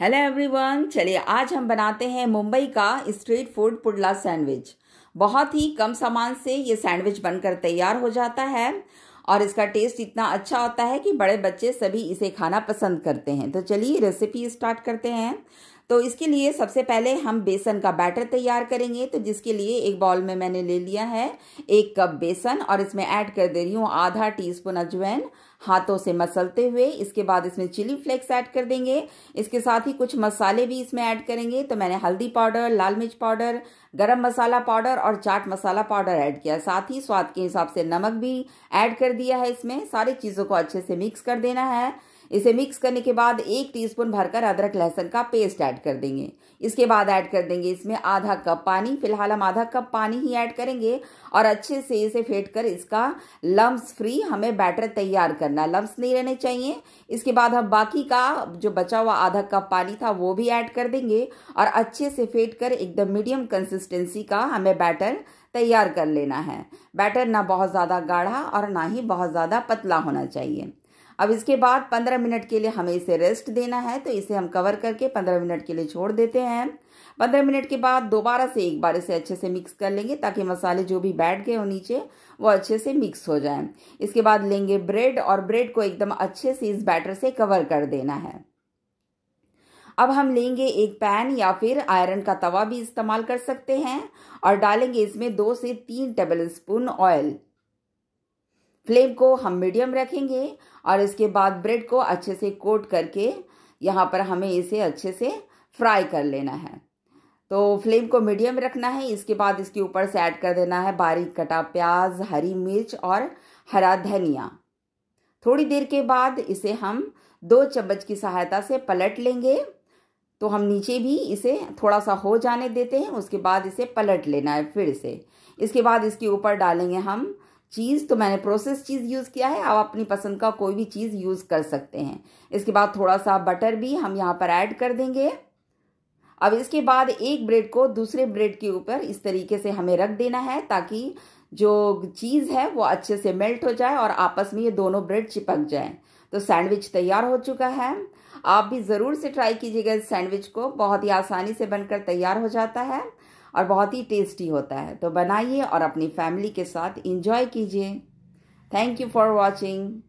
hello everyone चलिए आज हम बनाते हैं मुंबई का स्ट्रीट फूड पुडला सैंडविच बहुत ही कम सामान से ये सैंडविच बनकर तैयार हो जाता है और इसका टेस्ट इतना अच्छा होता है कि बड़े बच्चे सभी इसे खाना पसंद करते हैं तो चलिए रेसिपी स्टार्ट करते हैं तो इसके लिए सबसे पहले हम बेसन का बैटर तैयार करेंगे तो जिसके लिए एक बाउल में मैंने ले लिया है एक कप बेसन और इसमें ऐड कर दे रही हूँ आधा टीस्पून अजवाइन हाथों से मसलते हुए इसके बाद इसमें चिली फ्लेक्स ऐड कर देंगे इसके साथ ही कुछ मसाले भी इसमें ऐड करेंगे तो मैंने हल्दी पाउडर लाल मिर्च पाउडर गरम मसाला पाउडर और चाट मसाला पाउडर ऐड किया साथ ही स्वाद के हिसाब से नमक भी ऐड कर दिया है इसमें सारी चीज़ों को अच्छे से मिक्स कर देना है इसे मिक्स करने के बाद एक टीस्पून भरकर अदरक लहसुन का पेस्ट ऐड कर देंगे इसके बाद ऐड कर देंगे इसमें आधा कप पानी फिलहाल हम आधा कप पानी ही ऐड करेंगे और अच्छे से इसे फेंट कर इसका लम्ब फ्री हमें बैटर तैयार करना लम्ब नहीं रहने चाहिए इसके बाद हम बाकी का जो बचा हुआ आधा कप पानी था वो भी ऐड कर देंगे और अच्छे से फेंट कर एकदम मीडियम कंसिस्टेंसी का हमें बैटर तैयार कर लेना है बैटर ना बहुत ज़्यादा गाढ़ा और ना ही बहुत ज़्यादा पतला होना चाहिए अब इसके बाद पंद्रह मिनट के लिए हमें इसे रेस्ट देना है तो इसे हम कवर करके पंद्रह मिनट के लिए छोड़ देते हैं पंद्रह मिनट के बाद दोबारा से एक बार इसे अच्छे से मिक्स कर लेंगे ताकि मसाले जो भी बैठ गए हो नीचे वो अच्छे से मिक्स हो जाए इसके बाद लेंगे ब्रेड और ब्रेड को एकदम अच्छे से इस बैटर से कवर कर देना है अब हम लेंगे एक पैन या फिर आयरन का तवा भी इस्तेमाल कर सकते हैं और डालेंगे इसमें दो से तीन टेबल स्पून ऑयल फ्लेम को हम मीडियम रखेंगे और इसके बाद ब्रेड को अच्छे से कोट करके यहाँ पर हमें इसे अच्छे से फ्राई कर लेना है तो फ्लेम को मीडियम रखना है इसके बाद इसके ऊपर से ऐड कर देना है बारीक कटा प्याज हरी मिर्च और हरा धनिया थोड़ी देर के बाद इसे हम दो चम्मच की सहायता से पलट लेंगे तो हम नीचे भी इसे थोड़ा सा हो जाने देते हैं उसके बाद इसे पलट लेना है फिर से इसके बाद इसके ऊपर डालेंगे हम चीज़ तो मैंने प्रोसेस चीज़ यूज़ किया है आप अपनी पसंद का कोई भी चीज़ यूज़ कर सकते हैं इसके बाद थोड़ा सा बटर भी हम यहाँ पर ऐड कर देंगे अब इसके बाद एक ब्रेड को दूसरे ब्रेड के ऊपर इस तरीके से हमें रख देना है ताकि जो चीज़ है वो अच्छे से मेल्ट हो जाए और आपस में ये दोनों ब्रेड चिपक जाए तो सैंडविच तैयार हो चुका है आप भी ज़रूर से ट्राई कीजिएगा इस सैंडविच को बहुत ही आसानी से बनकर तैयार हो जाता है और बहुत ही टेस्टी होता है तो बनाइए और अपनी फैमिली के साथ इंजॉय कीजिए थैंक यू फॉर वॉचिंग